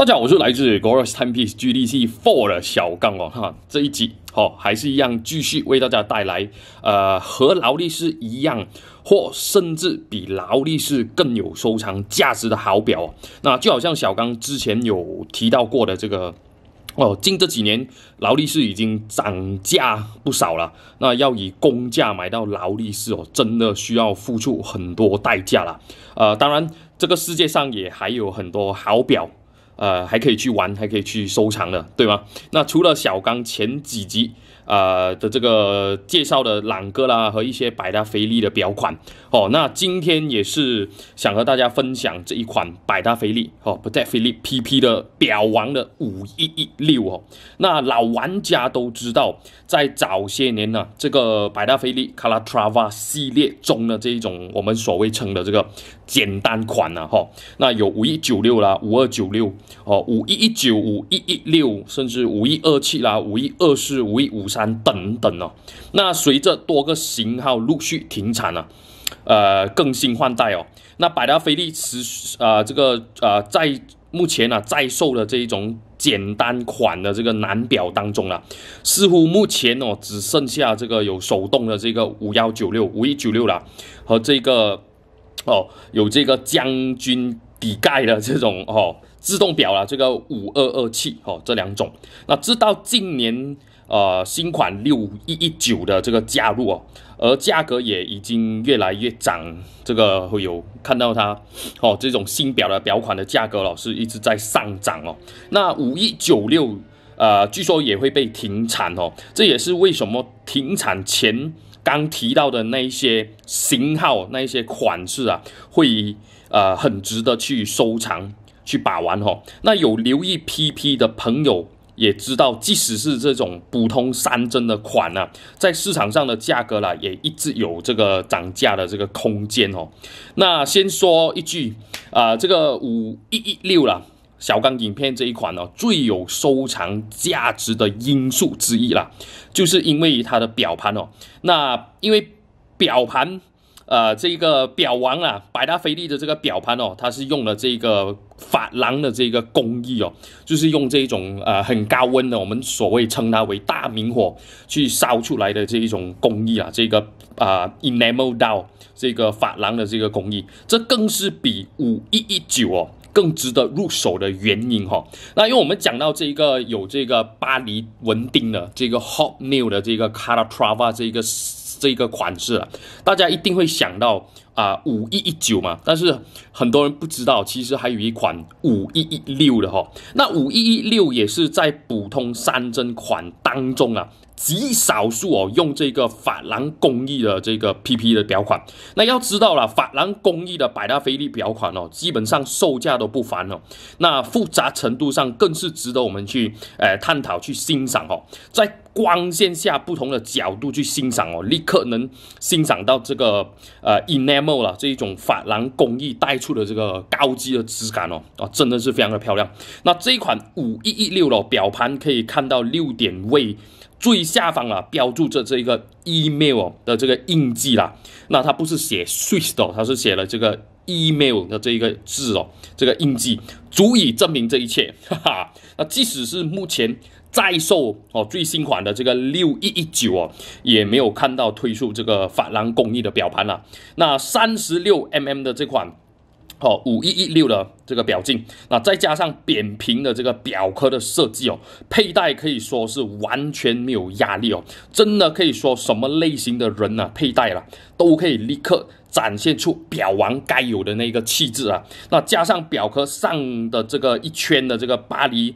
大家好，我是来自 Goros Timepiece GDC Four 的小刚哦哈，这一集哦、还是一样继续为大家带来呃和劳力士一样或甚至比劳力士更有收藏价值的好表哦。那就好像小刚之前有提到过的这个哦，近这几年劳力士已经涨价不少了，那要以公价买到劳力士哦，真的需要付出很多代价了。呃，当然这个世界上也还有很多好表。呃，还可以去玩，还可以去收藏的，对吗？那除了小刚前几集。呃的这个介绍的朗哥啦和一些百达翡丽的表款哦，那今天也是想和大家分享这一款百达翡丽哦，不带翡丽 PP 的表王的五一一六哦，那老玩家都知道，在早些年呢，这个百达翡丽 Calatrava 系列中的这一种我们所谓称的这个简单款呐哈，那有五一九六啦，五二九六哦，五一一九五一一六，甚至五一二七啦，五一二四，五一五三。等等哦，那随着多个型号陆续停产了，呃，更新换代哦，那百达翡丽持呃这个呃在目前啊在售的这一种简单款的这个男表当中啊，似乎目前哦只剩下这个有手动的这个五幺九六五幺九六了，和这个哦有这个将军底盖的这种哦自动表了，这个五二二七哦这两种，那直到近年。呃，新款六一一九的这个加入哦，而价格也已经越来越涨，这个会有看到它，哦，这种新表的表款的价格老是一直在上涨哦。那五一九六，呃，据说也会被停产哦，这也是为什么停产前刚提到的那一些型号、那一些款式啊，会呃很值得去收藏、去把玩哦。那有留意 P P 的朋友。也知道，即使是这种普通三针的款呢，在市场上的价格啦，也一直有这个涨价的这个空间哦。那先说一句，啊，这个五一一六啦，小钢影片这一款呢，最有收藏价值的因素之一啦，就是因为它的表盘哦。那因为表盘。呃，这个表王啊，百达翡丽的这个表盘哦，它是用了这个珐琅的这个工艺哦，就是用这一种呃很高温的，我们所谓称它为大明火去烧出来的这一种工艺啊，这个啊 enamel 到这个珐琅的这个工艺，这更是比五一一九哦更值得入手的原因哈。那因为我们讲到这个有这个巴黎文丁的这个 Hot New 的这个 c a r t r a c a 这个。这个款式啊，大家一定会想到啊，五一一九嘛。但是很多人不知道，其实还有一款五一一六的哈。那五一一六也是在普通三针款当中啊，极少数哦，用这个珐琅工艺的这个 P P 的表款。那要知道了，珐琅工艺的百达翡丽表款哦，基本上售价都不凡哦。那复杂程度上更是值得我们去呃探讨去欣赏哦，在。光线下不同的角度去欣赏哦，立刻能欣赏到这个呃 enamel 了这一种珐琅工艺带出的这个高级的质感哦啊，真的是非常的漂亮。那这一款五一一六的表盘可以看到六点位最下方啊标注着这一个 e m a i l 的这个印记啦。那它不是写 Swiss 的，它是写了这个。email 的这一个字哦，这个印记足以证明这一切。哈哈，那即使是目前在售哦最新款的这个六一一九哦，也没有看到推出这个珐琅工艺的表盘了。那三十六 mm 的这款哦五一一六的这个表径，那再加上扁平的这个表壳的设计哦，佩戴可以说是完全没有压力哦，真的可以说什么类型的人呢佩戴了都可以立刻。展现出表王该有的那个气质啊，那加上表壳上的这个一圈的这个巴黎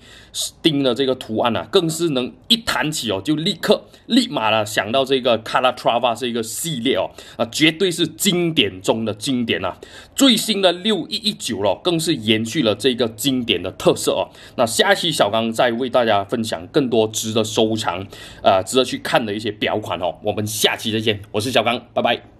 钉的这个图案啊，更是能一谈起哦，就立刻立马呢想到这个 Calatrava 这个系列哦，啊，绝对是经典中的经典啊！最新的六一一九了，更是延续了这个经典的特色哦。那下期小刚再为大家分享更多值得收藏、呃，值得去看的一些表款哦。我们下期再见，我是小刚，拜拜。